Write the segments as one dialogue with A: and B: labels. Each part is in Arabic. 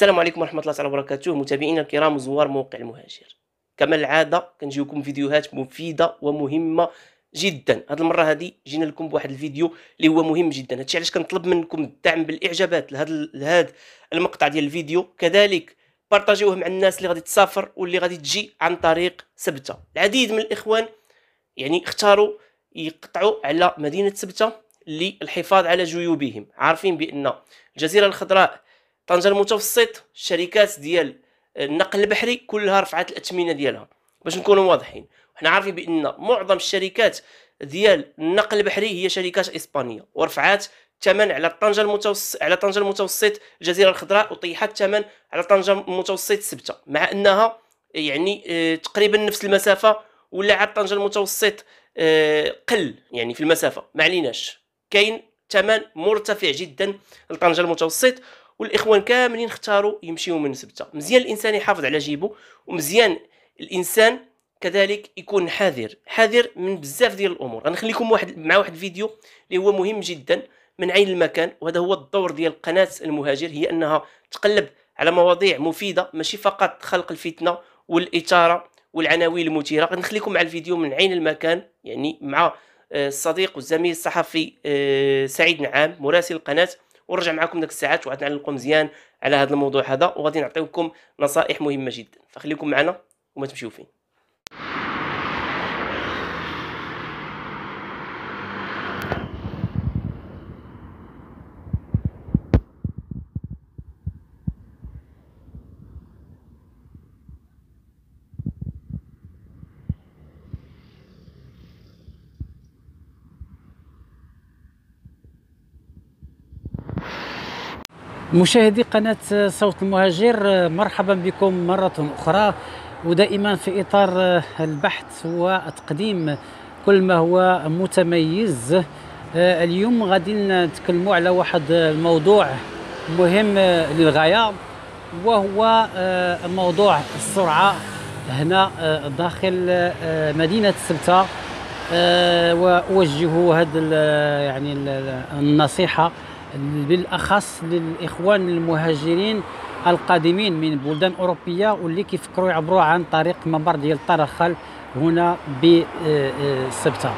A: السلام عليكم ورحمه الله تعالى وبركاته متابعينا الكرام وزوار موقع المهاجر كما العاده كنجيوكم فيديوهات مفيده ومهمه جدا هاد المره هادي جينا لكم بواحد الفيديو اللي هو مهم جدا هادشي علاش كنطلب منكم الدعم بالاعجابات لهذا لهذا المقطع ديال الفيديو كذلك بارطاجيوه مع الناس اللي غادي تسافر واللي غادي تجي عن طريق سبته العديد من الاخوان يعني اختاروا يقطعوا على مدينه سبته للحفاظ على جيوبهم عارفين بان الجزيره الخضراء طنجه المتوسط الشركات ديال النقل البحري كلها رفعت الاثمنه ديالها باش نكونوا واضحين وحنا عارفين بان معظم الشركات ديال النقل البحري هي شركات اسبانيه ورفعت الثمن على طنجه المتوسط على طنجه المتوسط الجزيره الخضراء وطيحت الثمن على طنجه المتوسط سبته مع انها يعني آه، تقريبا نفس المسافه ولا عاد طنجه المتوسط آه، قل يعني في المسافه ما عليناش كاين ثمن مرتفع جدا لطنجه المتوسط والاخوان كاملين اختاروا يمشيو من سبته مزيان الانسان يحافظ على جيبو ومزيان الانسان كذلك يكون حذر حذر من بزاف ديال الامور غنخليكم واحد مع واحد الفيديو اللي هو مهم جدا من عين المكان وهذا هو الدور ديال قناه المهاجر هي انها تقلب على مواضيع مفيده ماشي فقط خلق الفتنه والاثاره والعناوين المثيره غنخليكم مع الفيديو من عين المكان يعني مع آه، الصديق والزميل الصحفي آه، سعيد نعام مراسل القناه ونرجع معكم ديك الساعات وغنعلقوا مزيان على هذا الموضوع هذا وغادي نعطيوكم نصائح مهمه جدا فخليكم معنا وما تمشيو فين
B: مشاهدي قناة صوت المهاجر مرحبا بكم مرة أخرى ودائما في إطار البحث وتقديم كل ما هو متميز اليوم غادي نتكلموا على واحد الموضوع مهم للغاية وهو آه، موضوع السرعة هنا آه، داخل آه، مدينة سبتة وأوجه هذا يعني النصيحة بالاخص للاخوان المهاجرين القادمين من بلدان اوروبيه واللي كيفكروا يعبروا عن طريق ممر ديال طرخل هنا بسبته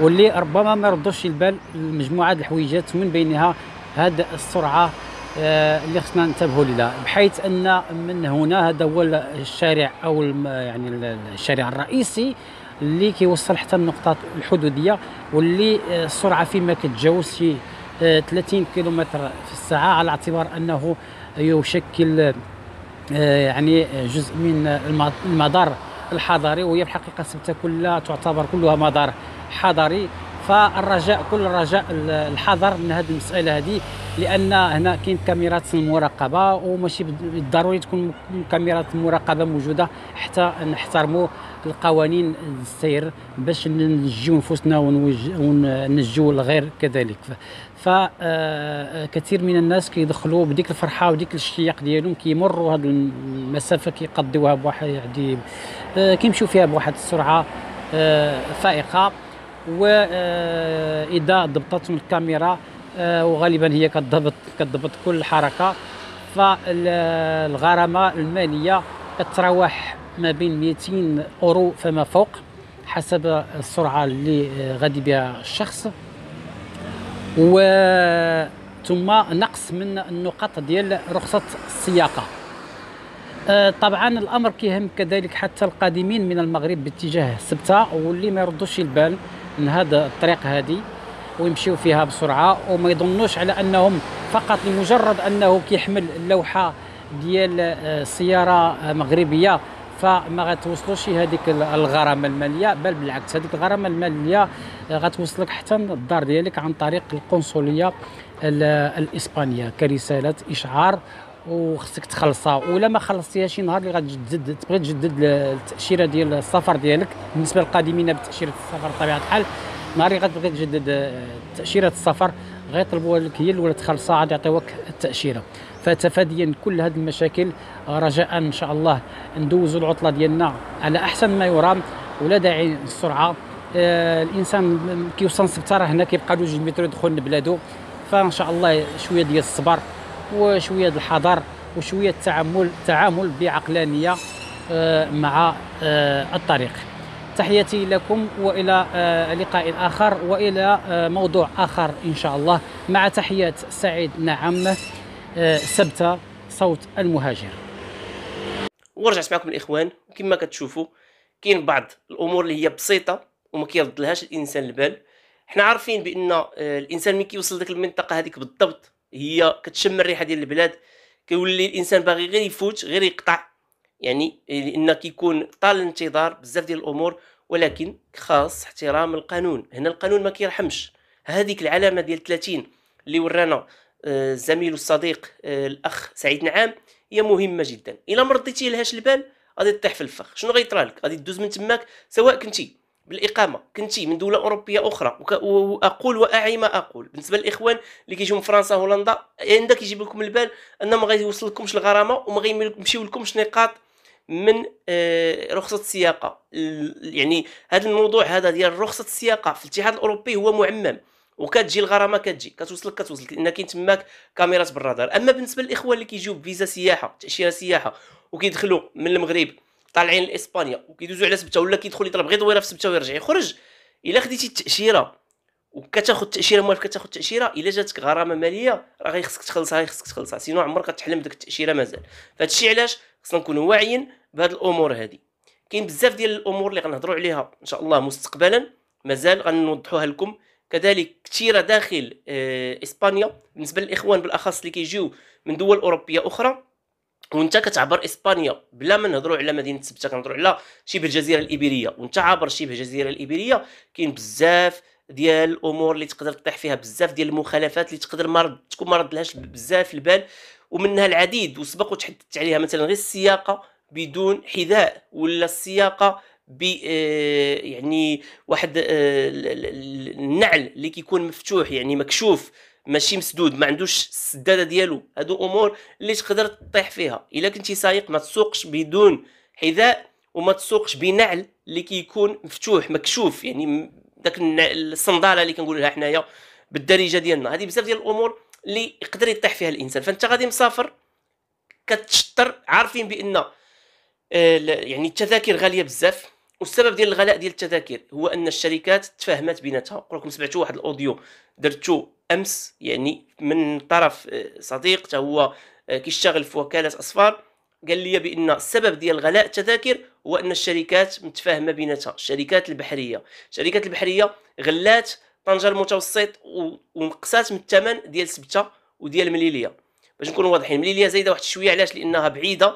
B: واللي ربما ما يردوش البال لمجموعه الحويجات من بينها هذه السرعه آه، اللي خصنا ننتبهوا لها بحيث ان من هنا هذا هو الشارع او يعني الشارع الرئيسي اللي كيوصل حتى النقطه الحدوديه واللي آه، السرعه فيما ما كتجاوزش 30 كيلومتر في الساعة على اعتبار أنه يشكل آه، يعني جزء من المدار الحضري وهي في الحقيقة ستكون كلها تعتبر كلها مدار حضري فالرجاء كل الرجاء الحذر من هذه المساله هذه لان هنا كاين كاميرات المراقبه وماشي بالضروري تكون كاميرات المراقبه موجوده حتى نحترموا القوانين السير باش ننجيو نفوسنا وننجيو الغير كذلك فكثير آه، من الناس كيدخلوا بديك الفرحه وديك الاشتياق ديالهم كيمروا هذه المسافه كيقضيوها بواحد يعني آه، كيمشيو فيها بواحد السرعه آه، فائقه واذا ضبطتهم الكاميرا آه، وغالبا هي كتضبط كتضبط كل حركه فالغرامه الماليه كتراوح ما بين 200 اورو فما فوق حسب السرعه اللي آه، غادي بها الشخص و ثم نقص من النقاط ديال رخصه السياقه آه، طبعا الامر كيهم كذلك حتى القادمين من المغرب باتجاه سبته واللي ما يردوش البال من هذا الطريق هذه ويمشيو فيها بسرعه وما يظنوش على انهم فقط لمجرد انه كيحمل اللوحه ديال آه، سياره مغربيه فما غتوصلوش هذيك الغرامه الماليه بل بالعكس هذيك الغرامه الماليه آه، غتوصلك حتى للدار ديالك عن طريق القنصليه الاسبانيه كرساله اشعار وخصك تخلصها ولا ما خلصتيها شي نهار اللي غتجدد تبغي تجدد التاشيره ديال السفر ديالك بالنسبه للقادمين بتاشيره السفر بطبيعه الحال نهار اللي غتبغي تجدد آه، تاشيره السفر غيطلبوها لك هي الاولى تخلصها عاد يعطيوك التاشيره فتفاديا كل هذه المشاكل آه، رجاء ان شاء الله ندوزوا العطله ديالنا على احسن ما يرام ولا داعي للسرعه آه الانسان كيوصل للسبت راه هنا كيبقى له جوج متر يدخل لبلادو فان شاء الله شويه ديال الصبر وشويه الحذر وشويه التعامل التعامل بعقلانيه آه، مع آه، الطريق تحياتي لكم والى آه، لقاء اخر والى موضوع اخر ان شاء الله مع تحيات سعيد نعم سبته صوت المهاجر
A: ورجعت معكم الاخوان كما كتشوفوا كاين بعض الامور اللي هي بسيطه وما كيردلهاش الانسان البال حنا عارفين بان الانسان ملي كيوصل لديك المنطقه هذيك بالضبط هي كتشم الريحه ديال البلاد كيولي الانسان باغي غير يفوت غير يقطع يعني لان كيكون طال الانتظار بزاف ديال الامور ولكن خاص احترام القانون هنا القانون ما كيرحمش هذيك العلامه ديال 30 اللي ورانا آه، الزميل الصديق آه، الاخ سعيد نعام هي مهمه جدا الا ما رديتي لهاش البال غادي تطيح في الفخ شنو غيطرالك غادي دوز من تماك سواء كنتي بالاقامه كنتي من دوله اوروبيه اخرى واقول واعي ما اقول بالنسبه للاخوان اللي كيجيو من فرنسا هولندا عندك يجيب لكم البال ان ما غيوصل لكمش الغرامه وما غيمشيو لكمش نقاط من آه، رخصه السياقه يعني هذا الموضوع هذا ديال رخصه السياقه في الاتحاد الاوروبي هو معمم وكتجي الغرامه كتجي كتوصلك كتوصل لان كاين تماك كاميرات بالرادار اما بالنسبه للاخوان اللي كيجيو بفيزا سياحه تاشيره سياحه وكيدخلوا من المغرب طالعين لاسبانيا وكيدوزو على سبته ولا كيدخل يضرب غير دويره في سبته ويرجع يخرج الا خديتي التاشيره وكتاخذ التاشيره موالف كتاخذ التاشيره الا جاتك غرامه ماليه راه خصك تخلصها خصك تخلصها سينو عمرك تحلم ديك التاشيره مازال فهادشي علاش خصنا نكونوا واعيين بهاد الامور هادي كاين بزاف ديال الامور اللي غنهضروا عليها ان شاء الله مستقبلا مازال غنوضحوها لكم كذلك كثيره داخل آه، اسبانيا بالنسبه للاخوان بالاخص اللي كيجيو من دول اوروبيه اخرى وانت كتعبر اسبانيا بلا ما نهضروا على مدينه سبته كنهضروا على شبه الجزيره الايبيريه وانت عابر شبه الجزيره الايبيريه كاين بزاف ديال الامور اللي تقدر تطيح فيها بزاف ديال المخالفات اللي تقدر ما تكون ما ردلهاش بزاف البال ومنها العديد وسبق وتحدثت عليها مثلا غير السياقه بدون حذاء ولا السياقه ب آه، يعني واحد آه، النعل اللي كيكون مفتوح يعني مكشوف ماشي مسدود ما عندوش السداده ديالو هادو امور اللي تقدر تطيح فيها الا كنتي سايق ما تسوقش بدون حذاء وما تسوقش بنعل اللي كيكون مفتوح مكشوف يعني داك الصنداله اللي كنقول لها حنايا بالدارجه ديالنا هذه بزاف ديال الامور اللي يقدر يطيح فيها الانسان فانت غادي مسافر كتشطر عارفين بان آه، يعني التذاكر غاليه بزاف والسبب ديال الغلاء ديال التذاكر هو ان الشركات تفاهمات بيناتها لكم سمعتوا واحد الاوديو درتو امس يعني من طرف آه، صديق حتى هو آه، كيشتغل في وكاله اصفار قال لي بان السبب ديال غلاء التذاكر هو ان الشركات متفاهمه بيناتها الشركات البحريه الشركات البحريه غلات طنجه المتوسط ونقصات من الثمن ديال سبته وديال مليليه باش نكونوا واضحين مليليه زايده واحد شويه علاش لانها بعيده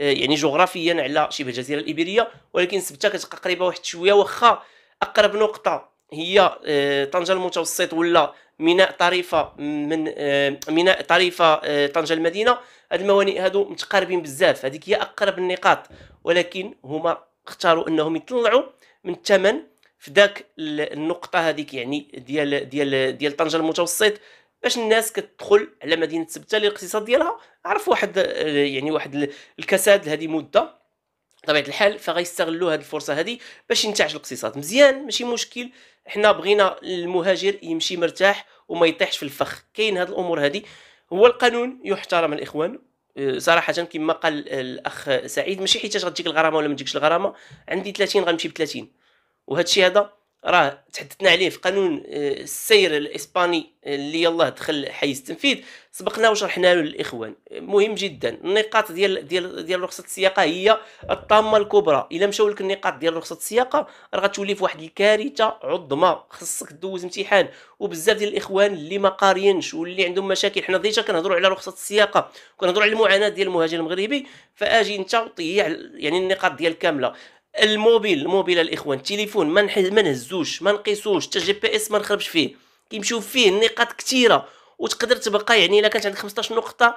A: آه، يعني جغرافيا على شبه الجزيره الايبيريه ولكن سبته كتبقى قريبه واحد شويه واخا اقرب نقطه هي طنجه المتوسط ولا ميناء طريفه من آه، ميناء طريفه آه، طنجه المدينه هاد الموانئ هادو متقاربين بزاف هذيك هي اقرب النقاط ولكن هما اختاروا انهم يطلعوا من الثمن في ذاك النقطه هذيك يعني ديال ديال ديال طنجه المتوسط باش الناس كتدخل على مدينه سبته الاقتصاد ديالها عرف واحد آه، يعني واحد الكساد لهذه مده بطبيعه الحال فغيستغلوا هذه الفرصه هذه باش ينتعش الاقتصاد مزيان ماشي مشكل حنا بغينا المهاجر يمشي مرتاح وما يطيحش في الفخ كاين هذه الامور هذه هو القانون يحترم الاخوان أه، صراحه كما قال الاخ سعيد ماشي حيتاش غتجيك الغرامه ولا ما تجيكش الغرامه عندي 30 غنمشي ب 30 وهذا الشيء هذا راه تحدثنا عليه في قانون آه، السير الاسباني آه، اللي يلاه دخل حيز التنفيذ سبقنا وشرحنا له للاخوان مهم جدا النقاط ديال ديال ديال رخصه السياقه هي الطامه الكبرى الا مشاو لك النقاط ديال رخصه السياقه راه غتولي في واحد الكارثه عظمى خصك دوز امتحان وبزاف ديال الاخوان اللي ما قارينش واللي عندهم مشاكل حنا ديجا كنهضروا على رخصه السياقه كنهضروا على المعاناه ديال المهاجر المغربي فاجي انت وطيع يعني النقاط ديال كامله الموبيل الموبيل الاخوان التليفون ما ما نهزوش ما نقيسوش حتى جي بي اس ما نخربش فيه كيمشيو فيه النقاط كثيره وتقدر تبقى يعني الا كانت عندك 15 نقطه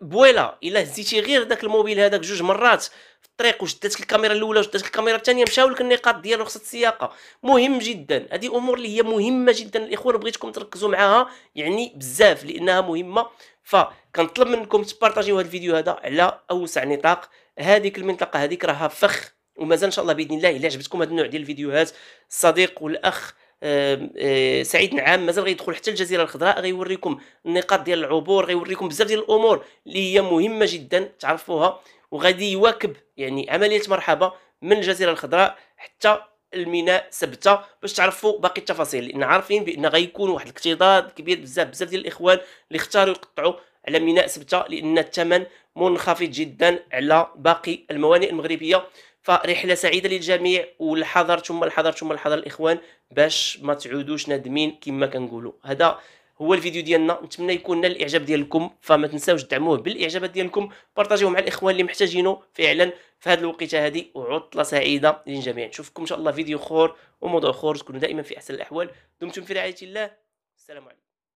A: بويلا الا هزيتي غير داك الموبيل هذاك جوج مرات في الطريق وشداتك الكاميرا الاولى وشداتك الكاميرا الثانيه مشاو لك النقاط ديال رخصه السياقه مهم جدا هذه امور اللي هي مهمه جدا الاخوان بغيتكم تركزوا معاها يعني بزاف لانها مهمه فكنطلب منكم تبارطاجيو هذا الفيديو هذا على اوسع نطاق هذيك المنطقه هذيك راها فخ ومازال ان شاء الله باذن الله الا عجبتكم هذا النوع ديال الفيديوهات الصديق والاخ آه، سعيد نعام مازال غيدخل حتى الجزيره الخضراء غيوريكم النقاط ديال العبور غيوريكم بزاف ديال الامور اللي هي مهمه جدا تعرفوها وغادي يواكب يعني عمليه مرحبا من الجزيره الخضراء حتى الميناء سبته باش تعرفوا باقي التفاصيل لان عارفين بان غيكون واحد الاكتضاد كبير بزاف بزاف ديال الاخوان اللي اختاروا يقطعوا على ميناء سبته لان الثمن منخفض جدا على باقي الموانئ المغربيه فرحله سعيده للجميع والحذر ثم الحذر ثم الحذر الاخوان باش ما تعودوش نادمين كما كنقولوا هذا هو الفيديو ديالنا نتمنى يكون نال الاعجاب ديالكم فما تنساوش تدعموه بالاعجابات ديالكم بارطاجيوه مع الاخوان اللي محتاجينه فعلا في هذه الوقيته هذه وعطله سعيده للجميع نشوفكم ان شاء الله فيديو خور وموضوع خور تكونوا دائما في احسن الاحوال دمتم في رعايه الله السلام عليكم